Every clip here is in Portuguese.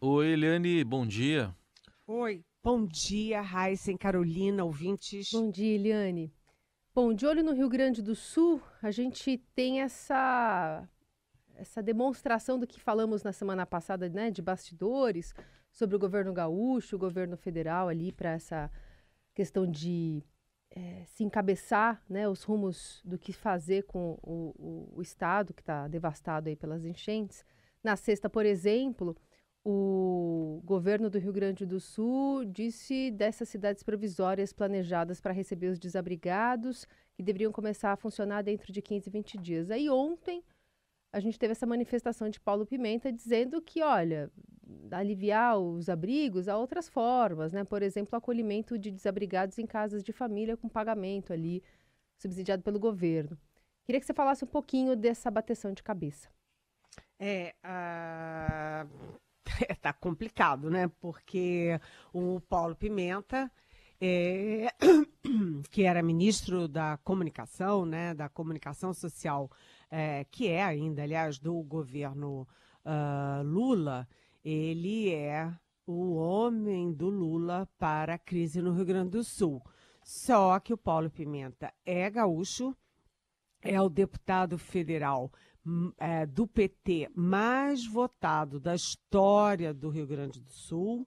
Oi, Eliane, bom dia. Oi, bom dia, Raíssa e Carolina, ouvintes. Bom dia, Eliane. Bom, de olho no Rio Grande do Sul, a gente tem essa essa demonstração do que falamos na semana passada, né, de bastidores sobre o governo gaúcho, o governo federal ali para essa questão de é, se encabeçar, né, os rumos do que fazer com o, o, o estado que está devastado aí pelas enchentes. Na sexta, por exemplo, o governo do Rio Grande do Sul disse dessas cidades provisórias planejadas para receber os desabrigados, que deveriam começar a funcionar dentro de 15, 20 dias. Aí ontem a gente teve essa manifestação de Paulo Pimenta dizendo que, olha, aliviar os abrigos há outras formas, né? Por exemplo, acolhimento de desabrigados em casas de família com pagamento ali subsidiado pelo governo. Queria que você falasse um pouquinho dessa bateção de cabeça. É, a tá complicado, né? Porque o Paulo Pimenta, é, que era ministro da comunicação, né? Da comunicação social, é, que é ainda, aliás, do governo uh, Lula, ele é o homem do Lula para a crise no Rio Grande do Sul. Só que o Paulo Pimenta é gaúcho, é o deputado federal é, do PT mais votado da história do Rio Grande do Sul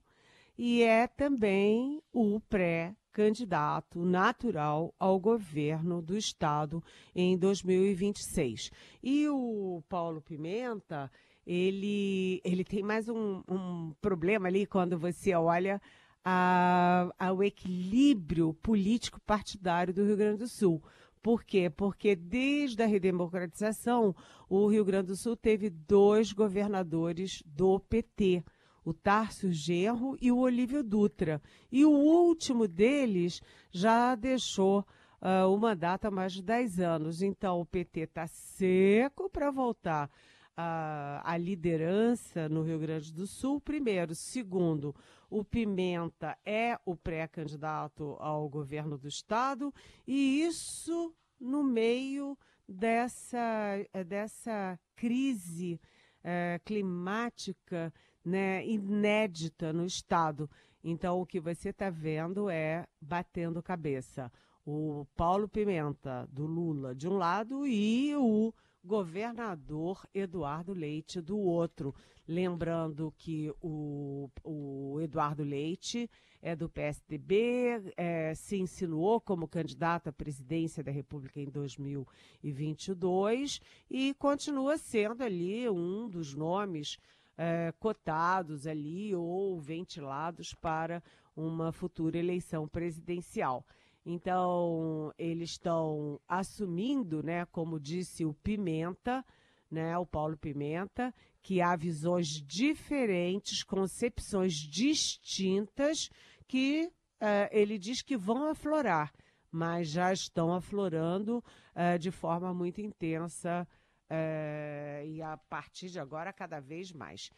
e é também o pré-candidato natural ao governo do estado em 2026. E o Paulo Pimenta, ele, ele tem mais um, um problema ali quando você olha a, ao equilíbrio político partidário do Rio Grande do Sul por quê? Porque desde a redemocratização, o Rio Grande do Sul teve dois governadores do PT, o Tárcio Genro e o Olívio Dutra. E o último deles já deixou uh, ah, o mandato há mais de 10 anos. Então, o PT está seco para voltar a, a liderança no Rio Grande do Sul, primeiro. Segundo, o Pimenta é o pré-candidato ao governo do Estado, e isso no meio dessa, dessa crise é, climática né, inédita no Estado. Então, o que você está vendo é batendo cabeça. O Paulo Pimenta, do Lula, de um lado, e o governador Eduardo Leite do outro. Lembrando que o, o Eduardo Leite é do PSDB, é, se insinuou como candidato à presidência da República em 2022 e continua sendo ali um dos nomes é, cotados ali ou ventilados para uma futura eleição presidencial. Então, eles estão assumindo, né, como disse o Pimenta, né, o Paulo Pimenta, que há visões diferentes, concepções distintas, que eh, ele diz que vão aflorar, mas já estão aflorando eh, de forma muito intensa eh, e a partir de agora cada vez mais.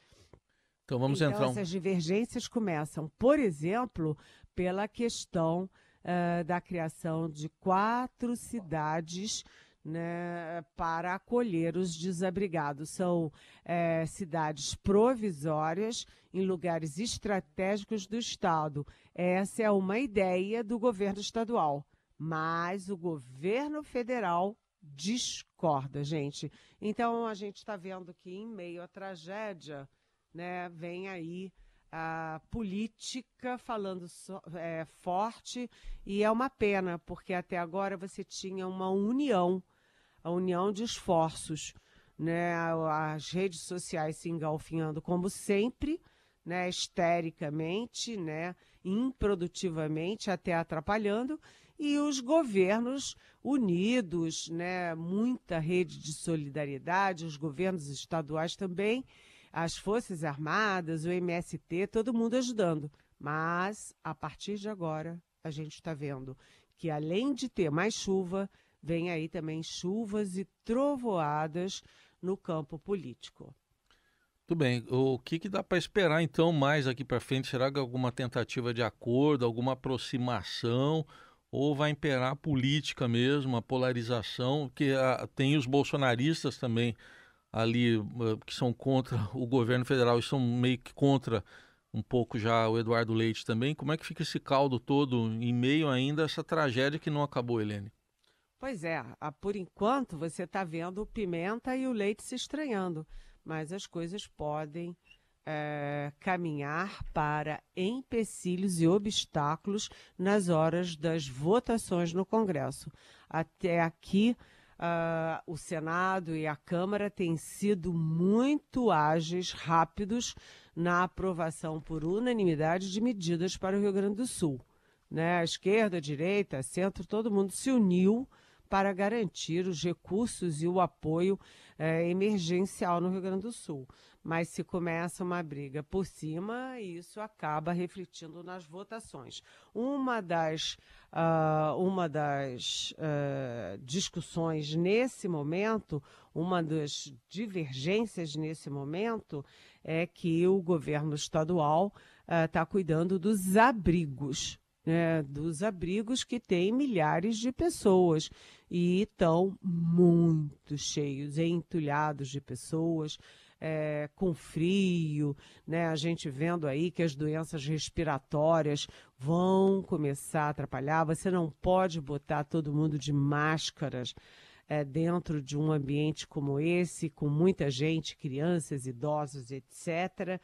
Então vamos então, entrar. Essas divergências começam, por exemplo, pela questão uh, da criação de quatro cidades né, para acolher os desabrigados. São é, cidades provisórias em lugares estratégicos do Estado. Essa é uma ideia do governo estadual. Mas o governo federal discorda, gente. Então a gente está vendo que, em meio à tragédia, né, vem aí a política falando so, é, forte e é uma pena, porque até agora você tinha uma união, a união de esforços, né? as redes sociais se engalfinhando como sempre, né? estericamente, né? improdutivamente, até atrapalhando, e os governos unidos, né? muita rede de solidariedade, os governos estaduais também, as Forças Armadas, o MST, todo mundo ajudando. Mas, a partir de agora, a gente está vendo que, além de ter mais chuva, vem aí também chuvas e trovoadas no campo político. Tudo bem. O que, que dá para esperar então mais aqui para frente? Será que alguma tentativa de acordo, alguma aproximação? Ou vai imperar a política mesmo, a polarização? Que a, ah, tem os bolsonaristas também ali eh, que são contra o governo federal e são meio que contra um pouco já o Eduardo Leite também. Como é que fica esse caldo todo em meio ainda a essa tragédia que não acabou, Helene? Pois é, por enquanto você está vendo o Pimenta e o Leite se estranhando, mas as coisas podem é, caminhar para empecilhos e obstáculos nas horas das votações no Congresso. Até aqui Uh, o Senado e a Câmara têm sido muito ágeis, rápidos na aprovação por unanimidade de medidas para o Rio Grande do Sul. Né? A esquerda, a direita, centro, todo mundo se uniu para garantir os recursos e o apoio é, emergencial no Rio Grande do Sul. Mas se começa uma briga por cima, isso acaba refletindo nas votações. Uma das, uh, uma das uh, discussões nesse momento, uma das divergências nesse momento, é que o governo estadual está ah, uh, cuidando dos abrigos. Né, dos abrigos que tem milhares de pessoas e estão muito cheios, entulhados de pessoas. É, com frio, né? A gente vendo aí que as doenças respiratórias vão começar a atrapalhar. Você não pode botar todo mundo de máscaras é, dentro de um ambiente como esse, com muita gente, crianças, idosos, etc.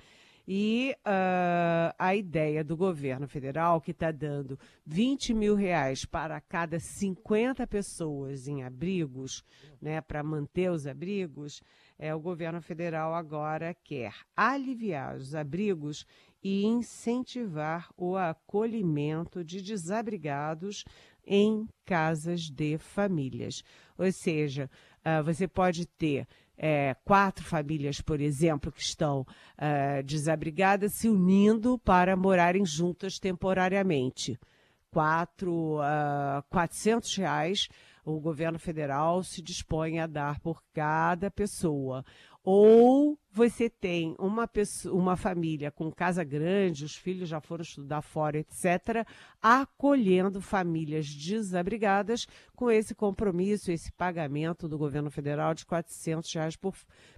E uh, a ideia do governo federal, que está dando 20 mil reais para cada 50 pessoas em abrigos, né, para manter os abrigos, é, o governo federal agora quer aliviar os abrigos e incentivar o acolhimento de desabrigados em casas de famílias. Ou seja, uh, você pode ter é, quatro famílias, por exemplo, que estão é, desabrigadas, se unindo para morarem juntas temporariamente. Quatro, uh, ah, 400 reais o governo federal se dispõe a dar por cada pessoa. Ou você tem uma, pessoa, uma família com casa grande, os filhos já foram estudar fora, etc., acolhendo famílias desabrigadas com esse compromisso, esse pagamento do governo federal de 400 reais por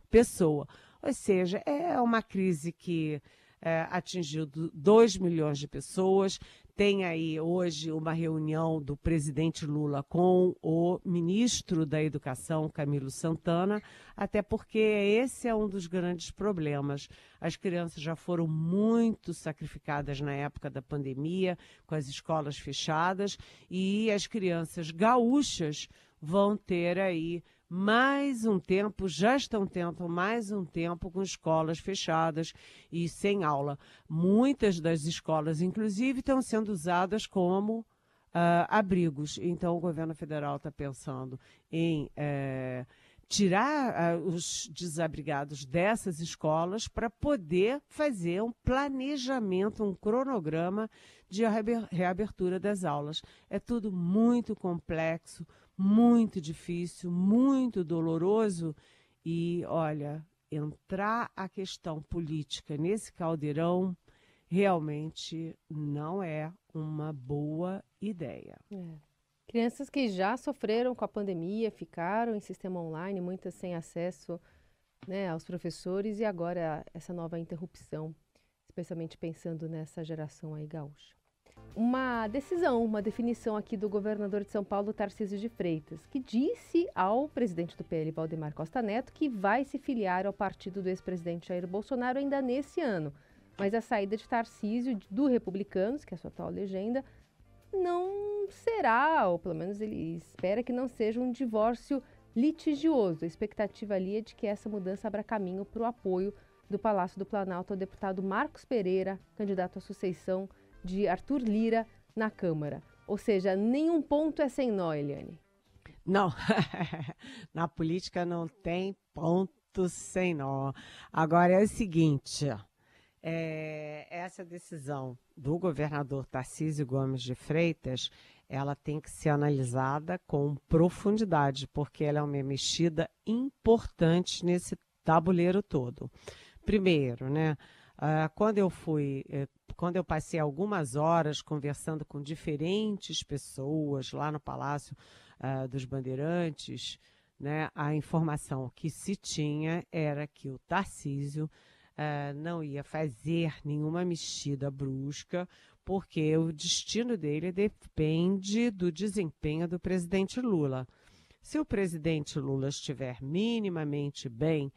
pessoa. Ou seja, é uma crise que é, atingiu 2 milhões de pessoas. Tem aí hoje uma reunião do presidente Lula com o ministro da Educação, Camilo Santana, até porque esse é um dos grandes problemas. As crianças já foram muito sacrificadas na época da pandemia, com as escolas fechadas, e as crianças gaúchas vão ter aí mais um tempo, já estão tendo mais um tempo com escolas fechadas e sem aula. Muitas das escolas, inclusive, estão sendo usadas como Uh, abrigos. Então, o governo federal está pensando em eh, tirar uh, os desabrigados dessas escolas para poder fazer um planejamento, um cronograma de reabertura das aulas. É tudo muito complexo, muito difícil, muito doloroso. E olha, entrar a questão política nesse caldeirão realmente não é uma boa ideia. É. Crianças que já sofreram com a pandemia, ficaram em sistema online, muitas sem acesso né, aos professores, e agora essa nova interrupção, especialmente pensando nessa geração aí gaúcha uma decisão, uma definição aqui do governador de São Paulo, Tarcísio de Freitas, que disse ao presidente do PL, Valdemar Costa Neto, que vai se filiar ao partido do ex-presidente Jair Bolsonaro ainda nesse ano. Mas a saída de Tarcísio do Republicanos, que é a sua atual legenda, não será, ou pelo menos ele espera que não seja um divórcio litigioso. A expectativa ali é de que essa mudança abra caminho para o apoio do Palácio do Planalto ao deputado Marcos Pereira, candidato à sucessão de Arthur Lira na Câmara. Ou seja, nenhum ponto é sem nó, Eliane. Não, na política não tem ponto sem nó. Agora é o seguinte: é, essa decisão do governador Tarcísio Gomes de Freitas, ela tem que ser analisada com profundidade, porque ela é uma mexida importante nesse tabuleiro todo. Primeiro, né? Ah, quando eu fui, eh, quando eu passei algumas horas conversando com diferentes pessoas lá no Palácio uh, dos Bandeirantes, né, a informação que se tinha era que o Tarcísio uh, não ia fazer nenhuma mexida brusca, porque o destino dele depende do desempenho do presidente Lula. Se o presidente Lula estiver minimamente bem,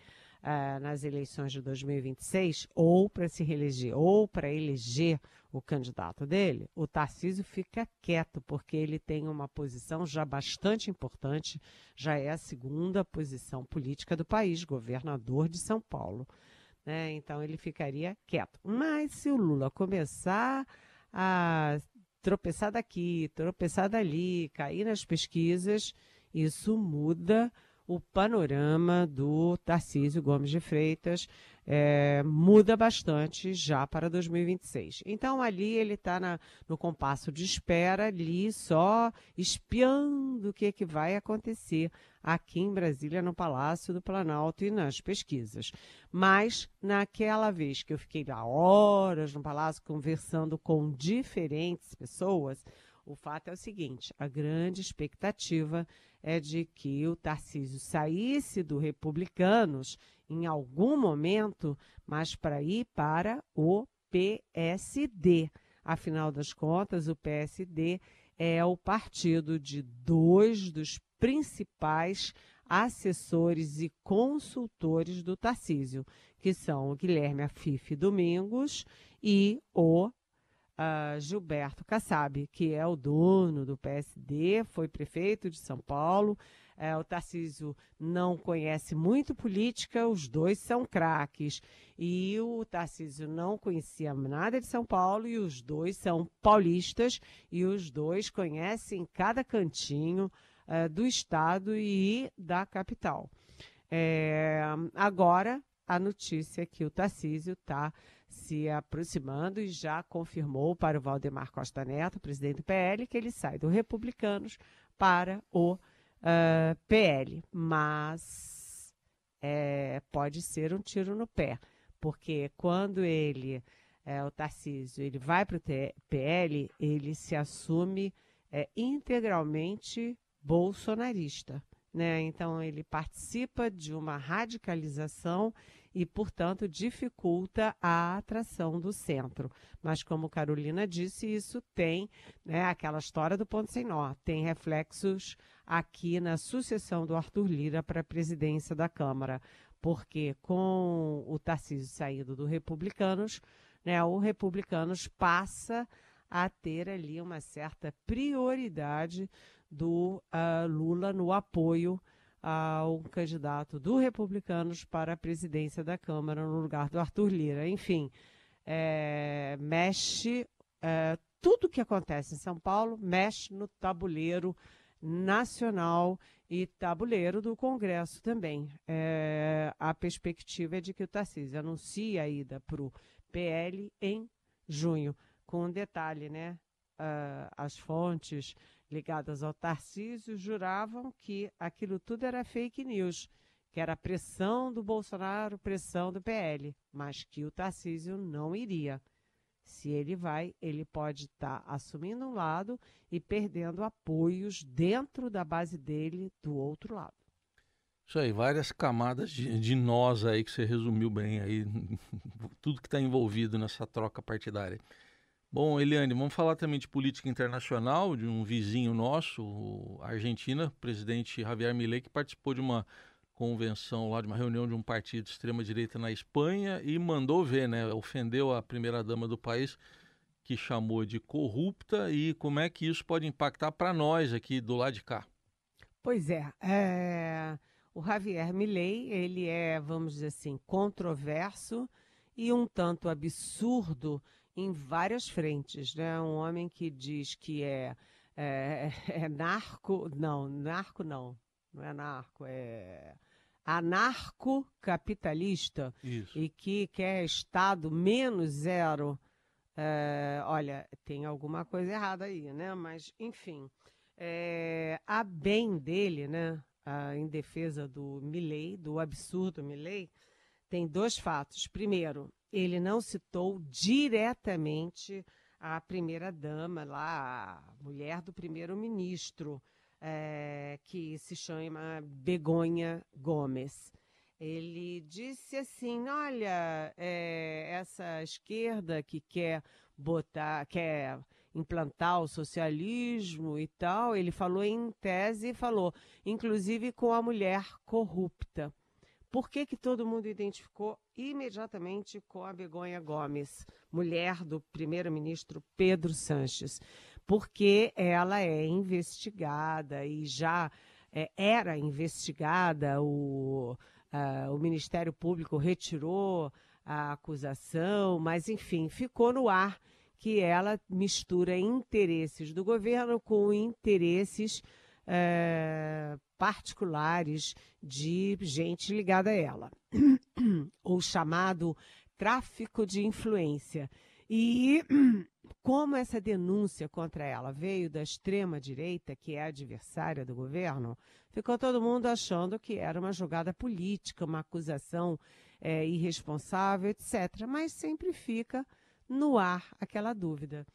ah, nas eleições de 2026, ou para se reeleger, ou para eleger o candidato dele, o Tarcísio fica quieto, porque ele tem uma posição já bastante importante, já é a segunda posição política do país, governador de São Paulo. Né? Então ele ficaria quieto. Mas se o Lula começar a tropeçar daqui, tropeçar dali, cair nas pesquisas, isso muda o panorama do Tarcísio Gomes de Freitas é, muda bastante já para 2026. Então, ali ele está no compasso de espera, ali só espiando o que, é que vai acontecer aqui em Brasília, no Palácio do Planalto e nas pesquisas. Mas, naquela vez que eu fiquei lá horas no Palácio conversando com diferentes pessoas, o fato é o seguinte: a grande expectativa é de que o Tarcísio saísse do Republicanos em algum momento, mas para ir para o PSD. Afinal das contas, o PSD é o partido de dois dos principais assessores e consultores do Tarcísio, que são o Guilherme Afife Domingos e o uh, Gilberto Kassab, que é o dono do PSD, foi prefeito de São Paulo. Uh, o Tarcísio não conhece muito política, os dois são craques. E o Tarcísio não conhecia nada de São Paulo, e os dois são paulistas, e os dois conhecem cada cantinho uh, do estado e da capital. É, agora, a notícia é que o Tarcísio está se aproximando e já confirmou para o Valdemar Costa Neto, presidente do PL, que ele sai do Republicanos para o uh, ah, PL. Mas é, pode ser um tiro no pé, porque quando ele, é, o Tarcísio, ele vai para o PL, ele se assume é, integralmente bolsonarista. Né? Então, ele participa de uma radicalização e, portanto, dificulta a atração do centro. Mas, como Carolina disse, isso tem né, aquela história do ponto sem nó, tem reflexos aqui na sucessão do Arthur Lira para a presidência da Câmara, porque com o Tarcísio saído do Republicanos, né, o Republicanos passa a ter ali uma certa prioridade do uh, Lula no apoio ao candidato do Republicanos para a presidência da Câmara no lugar do Arthur Lira. Enfim, é, mexe é, tudo que acontece em São Paulo, mexe no tabuleiro nacional e tabuleiro do Congresso também. É, a perspectiva é de que o Tarcísio anuncie a ida para o PL em junho. Com um detalhe, né? uh, as fontes ligadas ao Tarcísio juravam que aquilo tudo era fake news, que era pressão do Bolsonaro, pressão do PL, mas que o Tarcísio não iria. Se ele vai, ele pode estar tá assumindo um lado e perdendo apoios dentro da base dele do outro lado. Isso aí, várias camadas de, de nós aí que você resumiu bem aí, tudo que está envolvido nessa troca partidária. Bom, Eliane, vamos falar também de política internacional, de um vizinho nosso, a Argentina, o presidente Javier Milei, que participou de uma convenção lá, de uma reunião de um partido de extrema-direita na Espanha e mandou ver, né? Ofendeu a primeira-dama do país, que chamou de corrupta, e como é que isso pode impactar para nós aqui do lado de cá? Pois é, é... o Javier Milei, ele é, vamos dizer assim, controverso e um tanto absurdo em várias frentes, né? Um homem que diz que é, é, é narco, não, narco não, não é narco, é anarcocapitalista e que quer Estado menos zero. É, olha, tem alguma coisa errada aí, né? Mas, enfim, é, a bem dele, né? Ah, em defesa do Milley, do absurdo Milley, tem dois fatos. Primeiro, ele não citou diretamente a primeira-dama lá, a mulher do primeiro-ministro, é, que se chama Begonha Gomes. Ele disse assim: olha, é, essa esquerda que quer botar, quer implantar o socialismo e tal, ele falou em tese e falou, inclusive com a mulher corrupta. Por que, que todo mundo identificou imediatamente com a Begonha Gomes, mulher do primeiro-ministro Pedro Sanches? Porque ela é investigada e já é, era investigada, o, ah, o Ministério Público retirou a acusação, mas enfim, ficou no ar que ela mistura interesses do governo com interesses eh, particulares de gente ligada a ela, o chamado tráfico de influência. E como essa denúncia contra ela veio da extrema-direita, que é adversária do governo, ficou todo mundo achando que era uma jogada política, uma acusação é, irresponsável, etc. Mas sempre fica no ar aquela dúvida.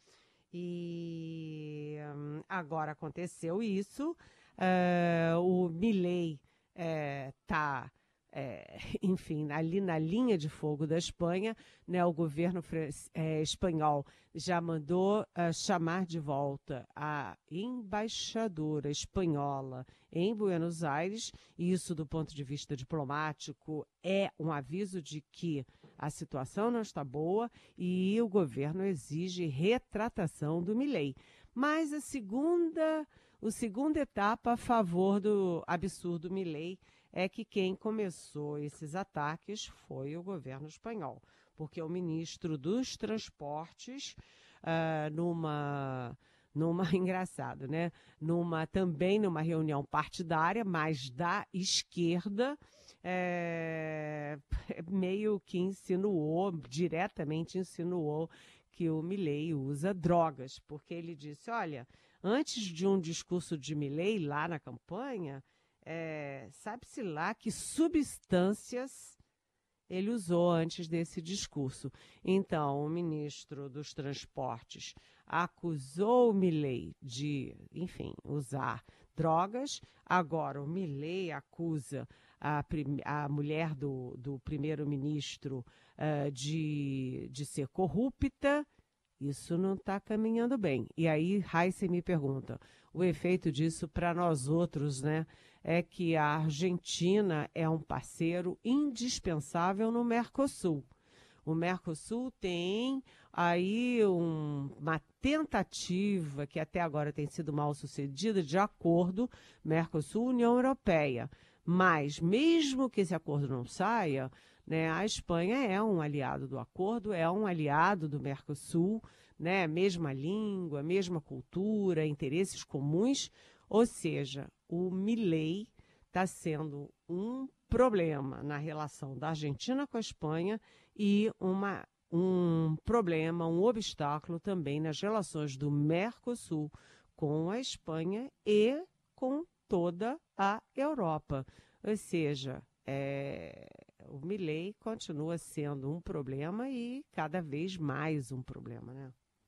E hum, agora aconteceu isso uh, o Milley está. Uh, é, enfim, ali na linha de fogo da Espanha, né, o governo é, espanhol já mandou uh, chamar de volta a embaixadora espanhola em Buenos Aires, e isso, do ponto de vista diplomático, é um aviso de que a situação não está boa e o governo exige retratação do Milei. Mas a segunda. O segundo etapa a favor do absurdo Milley é que quem começou esses ataques foi o governo espanhol, porque o ministro dos Transportes, uh, numa numa engraçado, né? Numa também numa reunião partidária, mas da esquerda, é, meio que insinuou diretamente insinuou que o Milley usa drogas, porque ele disse, olha, antes de um discurso de Milley lá na campanha, é, sabe-se lá que substâncias ele usou antes desse discurso. Então, o ministro dos Transportes acusou o Milley de, enfim, usar drogas. Agora, o Milley acusa a, a mulher do, do primeiro-ministro uh, de, de ser corrupta isso não está caminhando bem. E aí, Heissen me pergunta, o efeito disso para nós outros, né? É que a Argentina é um parceiro indispensável no Mercosul. O Mercosul tem aí um, uma tentativa, que até agora tem sido mal sucedida, de acordo Mercosul-União Europeia. Mas, mesmo que esse acordo não saia, né? A Espanha é um aliado do acordo, é um aliado do Mercosul, né? mesma língua, mesma cultura, interesses comuns, ou seja, o Milley está sendo um problema na relação da Argentina com a Espanha e uma, um problema, um obstáculo também nas relações do Mercosul com a Espanha e com toda a Europa. Ou seja, é, o Milley continua sendo um problema e cada vez mais um problema, né?